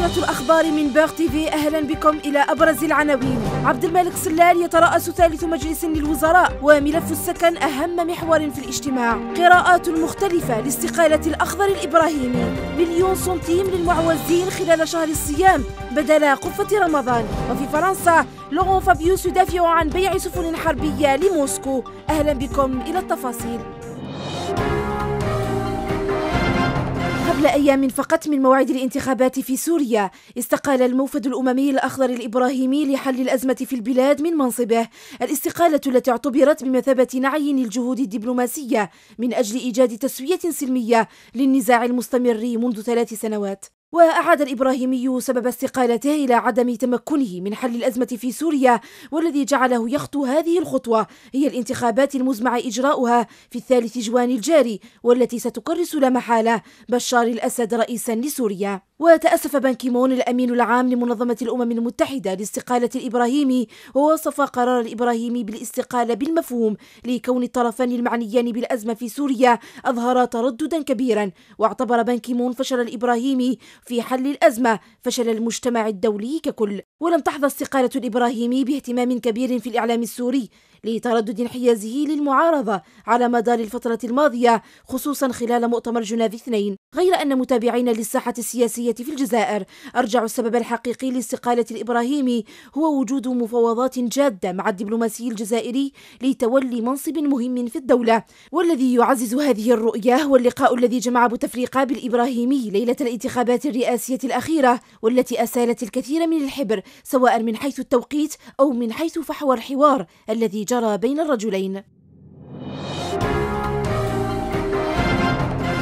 نشرة الأخبار من بيغ تيفي أهلا بكم إلى أبرز العناوين عبد الملك سلال يترأس ثالث مجلس للوزراء وملف السكن أهم محور في الاجتماع قراءات مختلفة لاستقالة الأخضر الإبراهيمي مليون سنتيم للمعوزين خلال شهر الصيام بدل قفة رمضان وفي فرنسا لورون فابيوس يدافع عن بيع سفن حربية لموسكو أهلا بكم إلى التفاصيل قبل أيام فقط من موعد الانتخابات في سوريا استقال الموفد الأممي الأخضر الإبراهيمي لحل الأزمة في البلاد من منصبه الاستقالة التي اعتبرت بمثابة نعي للجهود الدبلوماسية من أجل إيجاد تسوية سلمية للنزاع المستمر منذ ثلاث سنوات وأعاد الإبراهيمي سبب استقالته إلى عدم تمكنه من حل الأزمة في سوريا والذي جعله يخطو هذه الخطوة هي الانتخابات المزمع إجراؤها في الثالث جوان الجاري والتي ستكرس لا محالة بشار الأسد رئيسا لسوريا وتأسف بان كيمون الأمين العام لمنظمة الأمم المتحدة لاستقالة الإبراهيمي ووصف قرار الإبراهيمي بالاستقالة بالمفهوم لكون الطرفان المعنيان بالأزمة في سوريا أظهرا ترددا كبيرا واعتبر بان كيمون فشل الإبراهيمي في حل الأزمة فشل المجتمع الدولي ككل ولم تحظى استقالة الإبراهيمي باهتمام كبير في الإعلام السوري لتردد انحيازه للمعارضة على مدار الفترة الماضية خصوصا خلال مؤتمر جنيف اثنين غير أن متابعين للساحة السياسية في الجزائر أرجعوا السبب الحقيقي لاستقالة الإبراهيمي هو وجود مفاوضات جادة مع الدبلوماسي الجزائري لتولي منصب مهم في الدولة والذي يعزز هذه الرؤية هو اللقاء الذي جمع بوتفليقة بالإبراهيمي ليلة الانتخابات الرئاسية الأخيرة والتي أسالت الكثير من الحبر سواء من حيث التوقيت أو من حيث فحوى الحوار الذي جرى جرى بين الرجلين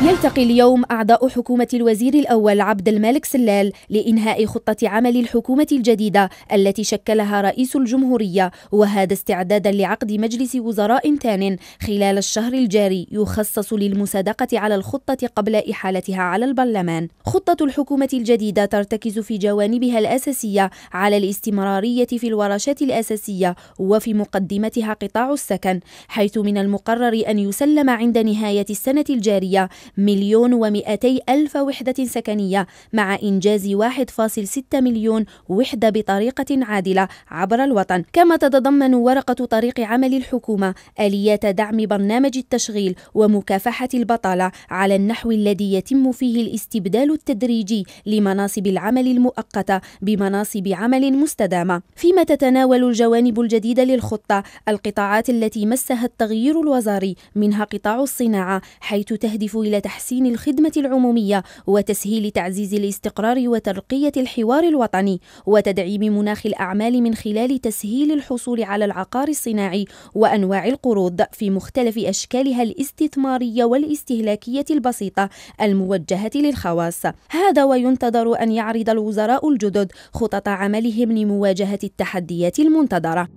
يلتقي اليوم أعضاء حكومة الوزير الأول عبد الملك سلال لإنهاء خطة عمل الحكومة الجديدة التي شكلها رئيس الجمهورية وهذا استعدادا لعقد مجلس وزراء ثان خلال الشهر الجاري يخصص للمصادقة على الخطة قبل إحالتها على البرلمان خطة الحكومة الجديدة ترتكز في جوانبها الأساسية على الاستمرارية في الورشات الأساسية وفي مقدمتها قطاع السكن حيث من المقرر أن يسلم عند نهاية السنة الجارية مليون ومئتي ألف وحدة سكنية مع إنجاز 1.6 مليون وحدة بطريقة عادلة عبر الوطن كما تتضمن ورقة طريق عمل الحكومة آليات دعم برنامج التشغيل ومكافحة البطالة على النحو الذي يتم فيه الاستبدال التدريجي لمناصب العمل المؤقتة بمناصب عمل مستدامة فيما تتناول الجوانب الجديدة للخطة القطاعات التي مسها التغيير الوزاري منها قطاع الصناعة حيث تهدف إلى وتحسين الخدمة العمومية وتسهيل تعزيز الاستقرار وترقية الحوار الوطني وتدعيم مناخ الأعمال من خلال تسهيل الحصول على العقار الصناعي وأنواع القروض في مختلف أشكالها الاستثمارية والاستهلاكية البسيطة الموجهة للخواص هذا وينتظر أن يعرض الوزراء الجدد خطط عملهم لمواجهة التحديات المنتظرة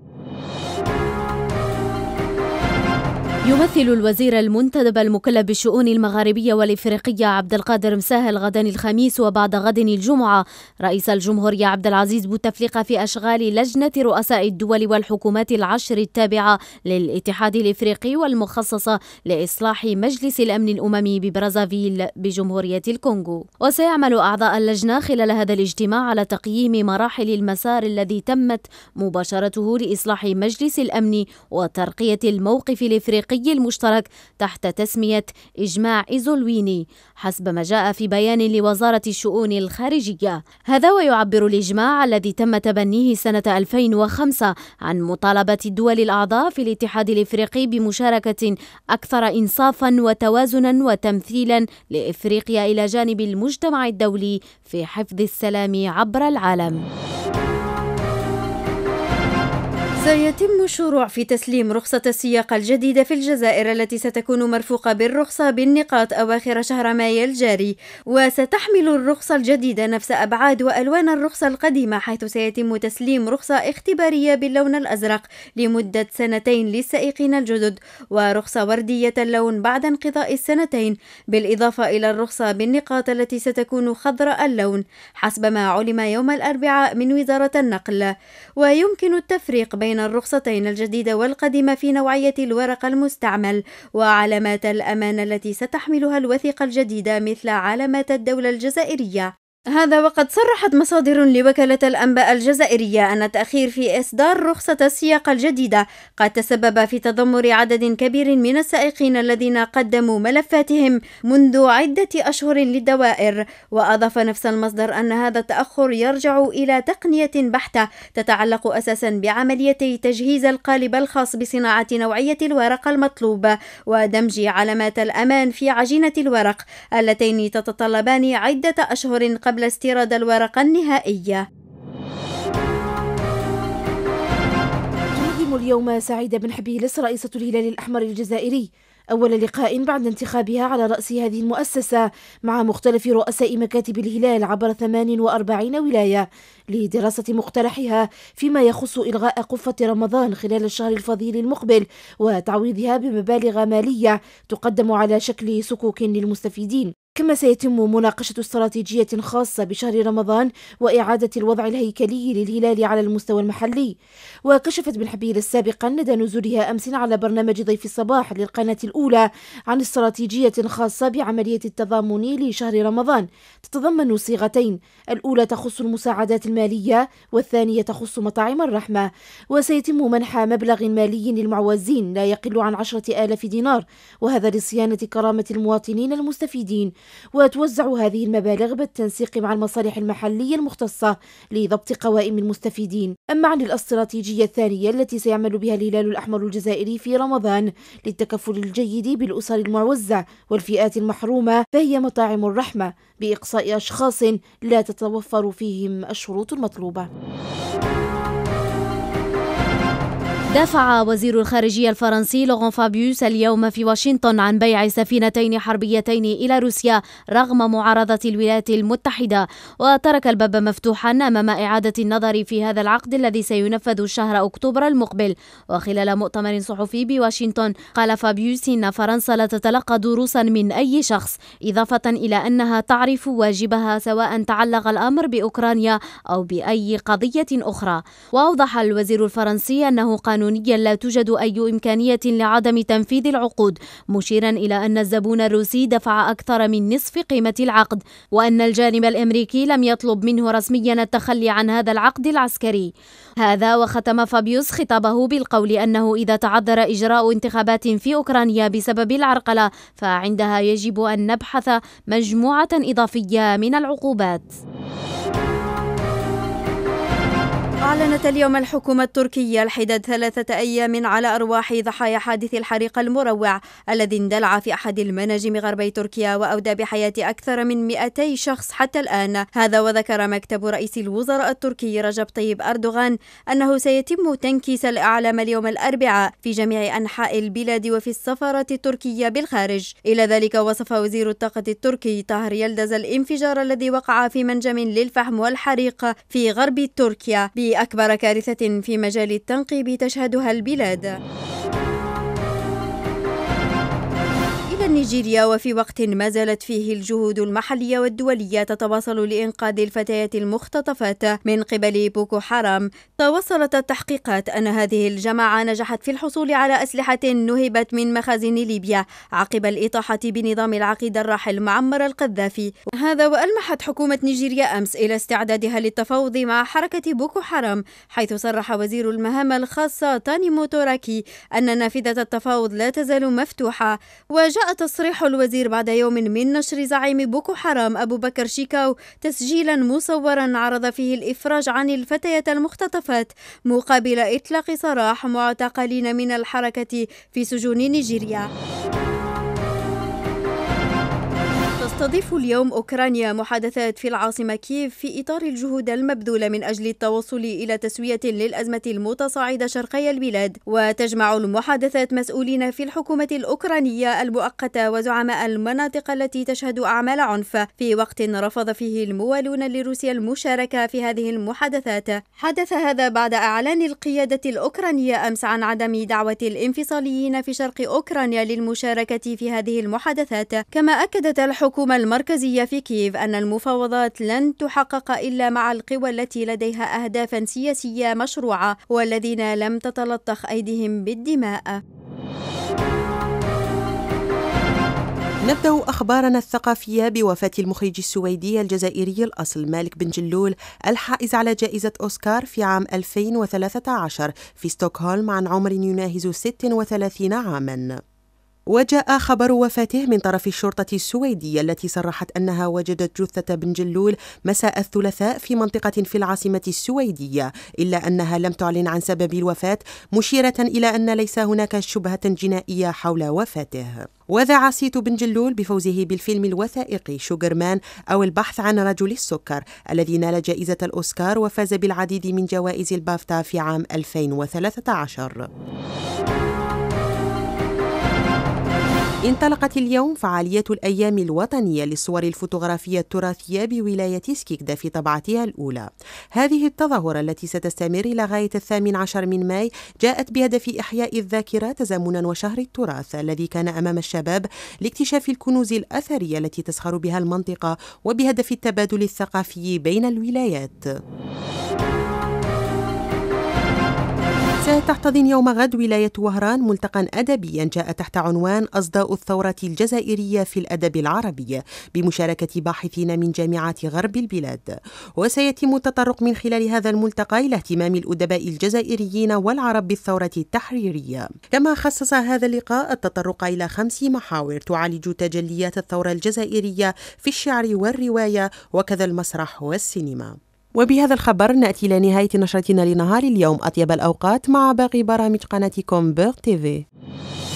يمثل الوزير المنتدب المكلف بالشؤون المغاربية والإفريقية عبد القادر مساهل غدا الخميس وبعد غد الجمعة رئيس الجمهورية عبد العزيز بوتفليقة في أشغال لجنة رؤساء الدول والحكومات العشر التابعة للاتحاد الإفريقي والمخصصة لإصلاح مجلس الأمن الأممي ببرازافيل بجمهورية الكونغو وسيعمل أعضاء اللجنة خلال هذا الاجتماع على تقييم مراحل المسار الذي تمت مباشرته لإصلاح مجلس الأمن وترقية الموقف الإفريقي الصحي المشترك تحت تسمية إجماع إيزولويني حسب ما جاء في بيان لوزارة الشؤون الخارجية هذا ويعبر الإجماع الذي تم تبنيه سنة 2005 عن مطالبة الدول الأعضاء في الاتحاد الإفريقي بمشاركة أكثر إنصافا وتوازنا وتمثيلا لإفريقيا إلى جانب المجتمع الدولي في حفظ السلام عبر العالم. سيتم الشروع في تسليم رخصة السياقة الجديدة في الجزائر التي ستكون مرفوقة بالرخصة بالنقاط أواخر شهر مايو الجاري وستحمل الرخصة الجديدة نفس أبعاد وألوان الرخصة القديمة حيث سيتم تسليم رخصة اختبارية باللون الأزرق لمدة سنتين للسائقين الجدد ورخصة وردية اللون بعد انقضاء السنتين بالإضافة إلى الرخصة بالنقاط التي ستكون خضراء اللون حسب ما علم يوم الأربعاء من وزارة النقل ويمكن التفريق بين بين الرخصتين الجديدة والقديمة في نوعية الورق المستعمل وعلامات الأمان التي ستحملها الوثيقة الجديدة مثل علامات الدولة الجزائرية هذا وقد صرحت مصادر لوكالة الأنباء الجزائرية أن التأخير في إصدار رخصة السياق الجديدة قد تسبب في تذمر عدد كبير من السائقين الذين قدموا ملفاتهم منذ عدة أشهر للدوائر وأضاف نفس المصدر أن هذا التأخر يرجع إلى تقنية بحتة تتعلق أساسا بعملية تجهيز القالب الخاص بصناعة نوعية الورق المطلوب ودمج علامات الأمان في عجينة الورق اللتين تتطلبان عدة أشهر قبل قبل استيراد الورقة النهائية تقدم اليوم سعيدة بن حبيلس رئيسة الهلال الأحمر الجزائري أول لقاء بعد انتخابها على رأس هذه المؤسسة مع مختلف رؤساء مكاتب الهلال عبر 48 ولاية لدراسة مقترحها فيما يخص إلغاء قفة رمضان خلال الشهر الفضيل المقبل وتعويضها بمبالغ مالية تقدم على شكل سكوك للمستفيدين كما سيتم مناقشة استراتيجية خاصة بشهر رمضان وإعادة الوضع الهيكلي للهلال على المستوى المحلي وكشفت بن حبيل سابقا لدى نزولها أمس على برنامج ضيف الصباح للقناة الأولى عن استراتيجية خاصة بعملية التضامن لشهر رمضان تتضمن صيغتين الأولى تخص المساعدات المالية والثانية تخص مطاعم الرحمة وسيتم منح مبلغ مالي للمعوزين لا يقل عن عشرة آلاف دينار وهذا لصيانة كرامة المواطنين المستفيدين وتوزع هذه المبالغ بالتنسيق مع المصالح المحلية المختصة لضبط قوائم المستفيدين أما عن الاستراتيجية الثانية التي سيعمل بها الهلال الأحمر الجزائري في رمضان للتكفل الجيد بالأسر المعوزة والفئات المحرومة فهي مطاعم الرحمة بإقصاء أشخاص لا تتوفر فيهم الشروط المطلوبة دافع وزير الخارجية الفرنسي لوغون فابيوس اليوم في واشنطن عن بيع سفينتين حربيتين إلى روسيا رغم معارضة الولايات المتحدة وترك الباب مفتوحا أمام إعادة النظر في هذا العقد الذي سينفذ شهر أكتوبر المقبل وخلال مؤتمر صحفي بواشنطن قال فابيوس إن فرنسا لا تتلقى دروسا من أي شخص إضافة إلى أنها تعرف واجبها سواء تعلق الأمر بأوكرانيا أو بأي قضية أخرى وأوضح الوزير الفرنسي أنه قانون قانونيا لا توجد أي إمكانية لعدم تنفيذ العقود مشيرا إلى أن الزبون الروسي دفع أكثر من نصف قيمة العقد وأن الجانب الأمريكي لم يطلب منه رسميا التخلي عن هذا العقد العسكري هذا وختم فابيوس خطابه بالقول أنه إذا تعذر إجراء انتخابات في أوكرانيا بسبب العرقلة فعندها يجب أن نبحث مجموعة إضافية من العقوبات أعلنت اليوم الحكومة التركية الحداد ثلاثة أيام على أرواح ضحايا حادث الحريق المروع الذي اندلع في أحد المناجم غربي تركيا وأودى بحياة أكثر من 200 شخص حتى الآن هذا وذكر مكتب رئيس الوزراء التركي رجب طيب أردوغان أنه سيتم تنكيس الأعلام اليوم الأربعاء في جميع أنحاء البلاد وفي السفارة التركية بالخارج إلى ذلك وصف وزير الطاقة التركي طاهر يلدز الانفجار الذي وقع في منجم للفحم والحريق في غرب تركيا أكبر كارثة في مجال التنقيب تشهدها البلاد نيجيريا وفي وقت ما زالت فيه الجهود المحلية والدولية تتواصل لإنقاذ الفتيات المختطفات من قبل بوكو حرام توصلت التحقيقات أن هذه الجماعة نجحت في الحصول على أسلحة نهبت من مخازن ليبيا عقب الإطاحة بنظام العقيدة الراحل معمر القذافي هذا وألمحت حكومة نيجيريا أمس إلى استعدادها للتفاوض مع حركة بوكو حرام حيث صرح وزير المهام الخاصة تاني موتوراكي أن نافذة التفاوض لا تزال مفتوحة وجاءت تصريح الوزير بعد يوم من نشر زعيم بوكو حرام أبو بكر شيكاو تسجيلا مصورا عرض فيه الإفراج عن الفتيات المختطفات مقابل إطلاق سراح معتقلين من الحركة في سجون نيجيريا تستضيف اليوم أوكرانيا محادثات في العاصمة كييف في إطار الجهود المبذولة من أجل التوصل إلى تسوية للأزمة المتصاعدة شرقي البلاد وتجمع المحادثات مسؤولين في الحكومة الأوكرانية المؤقتة وزعماء المناطق التي تشهد أعمال عنف في وقت رفض فيه الموالون لروسيا المشاركة في هذه المحادثات حدث هذا بعد إعلان القيادة الأوكرانية أمس عن عدم دعوة الانفصاليين في شرق أوكرانيا للمشاركة في هذه المحادثات كما أكدت الحكومة المركزية في كييف أن المفاوضات لن تحقق إلا مع القوى التي لديها أهدافا سياسية مشروعة والذين لم تتلطخ أيديهم بالدماء نبدأ أخبارنا الثقافية بوفاة المخرج السويدي الجزائري الأصل مالك بن جلول الحائز على جائزة أوسكار في عام 2013 في ستوكهولم عن عمر يناهز 36 عاماً وجاء خبر وفاته من طرف الشرطة السويدية التي صرحت أنها وجدت جثة بن جلول مساء الثلاثاء في منطقة في العاصمة السويدية إلا أنها لم تعلن عن سبب الوفاة مشيرة إلى أن ليس هناك شبهة جنائية حول وفاته وذاع سيتو بن جلول بفوزه بالفيلم الوثائقي شوغرمان مان أو البحث عن رجل السكر الذي نال جائزة الأوسكار وفاز بالعديد من جوائز البافتا في عام 2013 انطلقت اليوم فعاليات الأيام الوطنية للصور الفوتوغرافية التراثية بولاية سكيكدا في طبعتها الأولى هذه التظاهرة التي ستستمر إلى غاية الثامن عشر من ماي جاءت بهدف إحياء الذاكرة تزامنا وشهر التراث الذي كان أمام الشباب لاكتشاف الكنوز الأثرية التي تزخر بها المنطقة وبهدف التبادل الثقافي بين الولايات تحتضن يوم غد ولاية وهران ملتقى أدبيا جاء تحت عنوان أصداء الثورة الجزائرية في الأدب العربي بمشاركة باحثين من جامعات غرب البلاد وسيتم التطرق من خلال هذا الملتقى إلى اهتمام الأدباء الجزائريين والعرب بالثورة التحريرية كما خصص هذا اللقاء التطرق إلى خمس محاور تعالج تجليات الثورة الجزائرية في الشعر والرواية وكذا المسرح والسينما وبهذا الخبر نأتي إلى نهاية نشرتنا لنهار اليوم أطيب الأوقات مع باقي برامج قناتكم بيغ تيفي